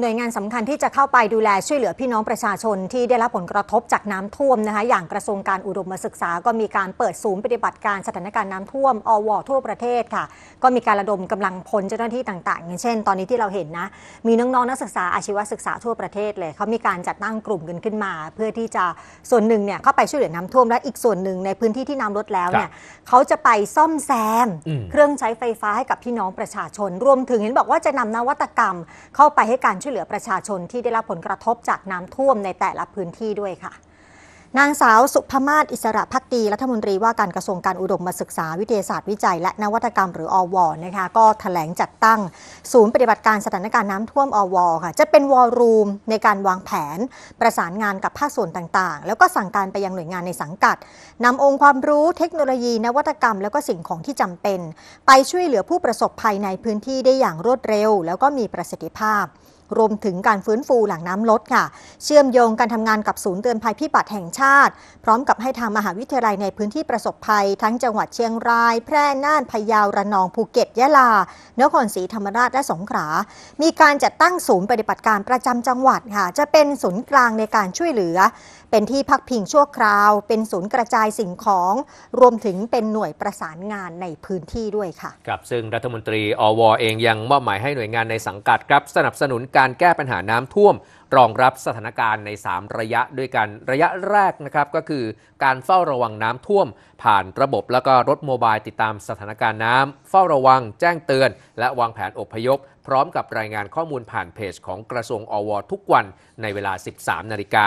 หน่วยงานสำคัญที่จะเข้าไปดูแลช่วยเหลือพี่น้องประชาชน ที่ได้รับผลกระทบจากน้ำท่วมนะคะอย่างกระทรวงการอุดมศึกษาก็มีการเปิดศูนย์ปฏิบัติการสถานการณ์น้ำท่วมอวทั่วประเทศค่ะก็มีการระดมกำลังพลเจ้าหน้าที่ต่าง ๆ อย่างเช่นตอนนี้ที่เราเห็นนะ มีน้อง ๆนักศึกษาอาชีวศึกษาทั่วประเทศเลยเขามีการจัดตั้งกลุ่มกันขึ้นมา เพื่อที่จะส่วนหนึ่งเนี่ยเข้าไปช่วยเหลือน้ำท่วมและอีกส่วนหนึ่งในพื้นที่ที่น้ำลดแล้วเนี่ยเขาจะไปซ่อมแซม เครื่องใช้ไฟฟ้าให้กับพี่น้องประชาชนรวมถึงเห็นบอกว่าจะนำนวัตกรรมเข้าไปให้การช่วยช่วยเหลือประชาชนที่ได้รับผลกระทบจากน้ำท่วมในแต่ละพื้นที่ด้วยค่ะ นางสาวสุภมาศอิสระพักตีรัฐมนตรี ว่าการกระทรวงการอุดมศึกษาวิทยาศาสตร์วิจัยและนวัตกรรมหรืออว นะคะ ก็ถแถลงจัดตั้งศูนย์ปฏิบัติการสถานการณ์น้ำท่วมอว ค่ะ จะเป็นวอลรูมในการวางแผน ประสานงานกับภาคส่วนต่างๆ แล้วก็สั่งการไปยังหน่วยงานในสังกัดนำองค์ความรู้เทคโนโลยี นวัตกรรมแล้วก็สิ่งของที่จำเป็น ไปช่วยเหลือผู้ประสบภัยในพื้นที่ได้อย่างรวดเร็ว แล้วก็มีประสิทธิภาพรวมถึงการฟื้นฟูหลังน้ำลดค่ะ เชื่อมโยงการทำงานกับศูนย์เตือนภัยพิบัติแห่งชาติ พร้อมกับให้ทางมหาวิทยาลัยในพื้นที่ประสบภัยทั้งจังหวัดเชียงราย แพร่น่านพะเยาระนองภูเก็ต ยะลานครศรีธรรมราชและสงขลามีการจัดตั้งศูนย์ปฏิบัติการประจำจังหวัดค่ะ จะเป็นศูนย์กลางในการช่วยเหลือเป็นที่พักพิงชั่วคราว เป็นศูนย์กระจายสิ่งของ รวมถึงเป็นหน่วยประสานงานในพื้นที่ด้วยค่ะ ครับซึ่งรัฐมนตรีอวเองยังมอบหมายให้หน่วยงานในสังกัดครับสนับสนุนการแก้ปัญหาน้ำท่วม รองรับสถานการณ์ใน 3 ระยะด้วยกัน ระยะแรกนะครับก็คือการเฝ้าระวังน้ำท่วม ผ่านระบบแล้วก็รถโมบายติดตามสถานการณ์น้ำ เฝ้าระวัง แจ้งเตือน และวางแผนอพยพพร้อมกับรายงานข้อมูลผ่านเพจของกระทรวงอวทุกวัน ในเวลา 13นาฬิกา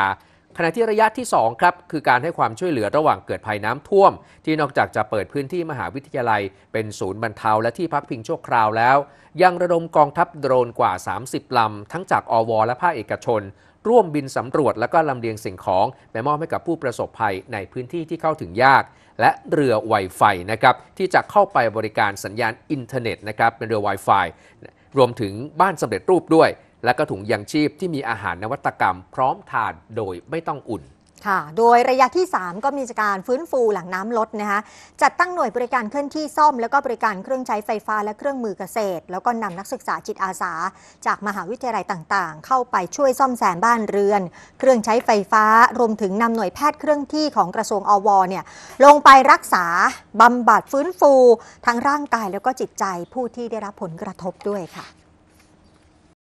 ขณะที่ระยะที่2ครับคือการให้ความช่วยเหลือระหว่างเกิดภัยน้ำท่วม ที่นอกจากจะเปิดพื้นที่มหาวิทยาลัย เป็นศูนย์บรรเทาและที่พักพิงชั่วคราวแล้ว ยังระดมกองทัพโดรนกว่า 30 ลำ ทั้งจากอว และภาคเอกชน ร่วมบินสำรวจและก็ลำเลียงสิ่งของไปมอบให้กับผู้ประสบภัยในพื้นที่ที่เข้าถึงยาก และเรือไวไฟนะครับที่จะเข้าไปบริการสัญญาณอินเทอร์เน็ตนะครับเป็นเรือ Wi-Fi รวมถึงบ้านสำเร็จรูปด้วยและก็ถุงยังชีพที่มีอาหารนวัตกรรมพร้อมทานโดยไม่ต้องอุ่น ค่ะ โดยระยะที่ 3 ก็มีการฟื้นฟูหลังน้ำลดนะคะจัดตั้งหน่วยบริการเคลื่อนที่ซ่อม แล้วก็บริการเครื่องใช้ไฟฟ้าและเครื่องมือเกษตร แล้วก็นำนักศึกษาจิตอาสา จากมหาวิทยาลัยต่างๆ เข้าไปช่วยซ่อมแซมบ้านเรือน เครื่องใช้ไฟฟ้า รวมถึงนำหน่วยแพทย์เครื่องที่ของกระทรวงอวเนี่ยลงไปรักษาบำบัดฟื้นฟูทั้งร่างกายแล้วก็จิตใจผู้ที่ได้รับผลกระทบด้วยค่ะ